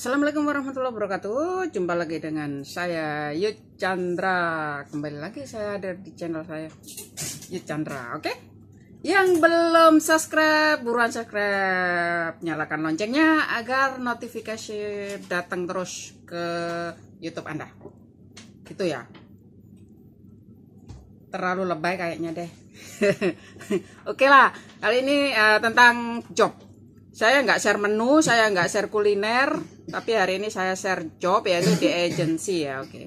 Assalamualaikum warahmatullahi wabarakatuh Jumpa lagi dengan saya Yud Chandra Kembali lagi saya ada di channel saya Yud Chandra oke okay? Yang belum subscribe Buruan subscribe Nyalakan loncengnya agar notifikasi Datang terus ke Youtube Anda Gitu ya Terlalu lebay kayaknya deh Oke okay lah Kali ini uh, tentang job saya nggak share menu, saya nggak share kuliner, tapi hari ini saya share job ya di agency ya, oke. Okay.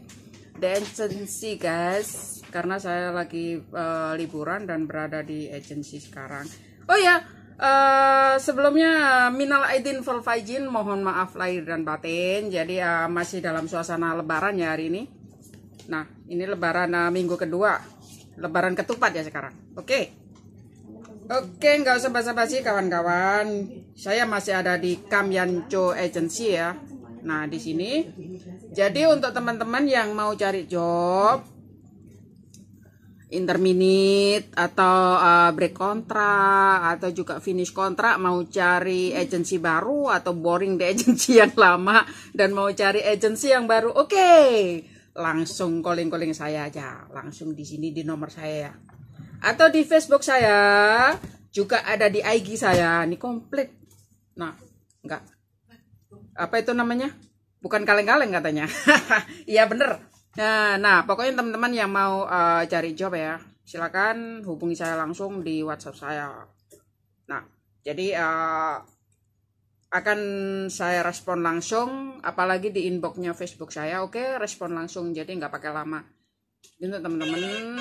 Di agency guys, karena saya lagi uh, liburan dan berada di agency sekarang. Oh ya, Uh, sebelumnya minal aidin wal faizin mohon maaf lahir dan batin jadi uh, masih dalam suasana lebaran ya hari ini nah ini lebaran uh, minggu kedua lebaran ketupat ya sekarang oke okay. Oke, nggak usah basa-basi kawan-kawan. Saya masih ada di Kamyanco Agency ya. Nah, di sini. Jadi untuk teman-teman yang mau cari job interminit atau uh, break kontrak atau juga finish kontrak mau cari agensi baru atau boring di agensi yang lama dan mau cari agensi yang baru oke okay. langsung calling calling saya aja langsung di sini di nomor saya ya atau di Facebook saya juga ada di IG saya ini komplit nah enggak apa itu namanya bukan kaleng-kaleng katanya iya bener nah nah pokoknya teman-teman yang mau uh, cari job ya silakan hubungi saya langsung di WhatsApp saya nah jadi uh, akan saya respon langsung apalagi di inboxnya Facebook saya oke okay, respon langsung jadi nggak pakai lama untuk teman-teman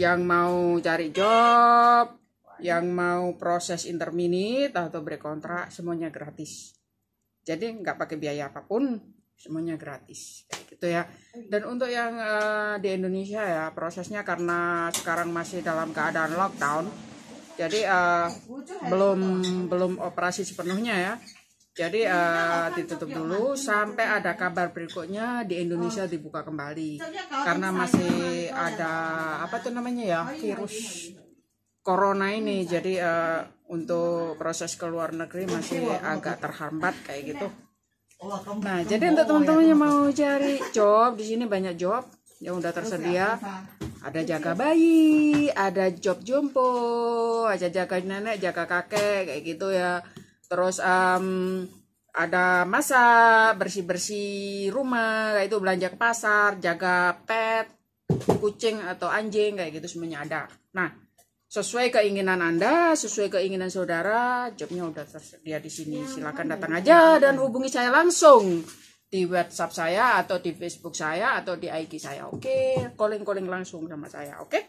yang mau cari job, yang mau proses intermini atau berkontrak semuanya gratis. Jadi nggak pakai biaya apapun, semuanya gratis gitu ya. Dan untuk yang uh, di Indonesia ya prosesnya karena sekarang masih dalam keadaan lockdown, jadi uh, belum belum operasi sepenuhnya ya jadi uh, ditutup dulu sampai ada kabar berikutnya di Indonesia oh. dibuka kembali karena masih ada apa tuh namanya ya oh, virus corona ini. Jadi uh, untuk proses ke luar negeri masih agak terhambat kayak gitu. Oh, nah, jadi untuk ya, teman-teman yang mau cari job di sini banyak job yang udah ya, tersedia. Ada jaga ya. bayi, ada job jompo, ada jaga nenek, jaga kakek kayak gitu ya terus um, ada masa bersih bersih rumah kayak itu belanja ke pasar jaga pet kucing atau anjing kayak gitu semuanya ada nah sesuai keinginan anda sesuai keinginan saudara jobnya udah tersedia di sini ya, silakan datang aja dan hubungi saya langsung di WhatsApp saya atau di Facebook saya atau di IG saya oke okay? calling calling langsung sama saya oke okay?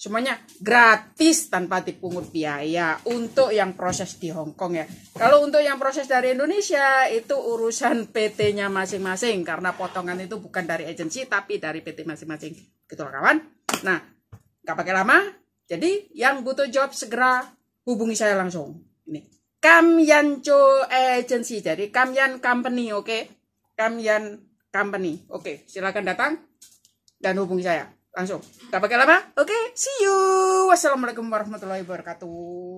semuanya gratis tanpa dipungut biaya untuk yang proses di Hong Kong ya. Kalau untuk yang proses dari Indonesia itu urusan PT-nya masing-masing karena potongan itu bukan dari agensi tapi dari PT masing-masing. Gitu loh kawan. Nah, nggak pakai lama. Jadi yang butuh job segera hubungi saya langsung. Ini Kamyan Agency. Jadi Kamyan Company, oke. Okay? Kamyan Company. Oke, okay, silakan datang dan hubungi saya langsung tak pakai lama oke okay, see you wassalamualaikum warahmatullahi wabarakatuh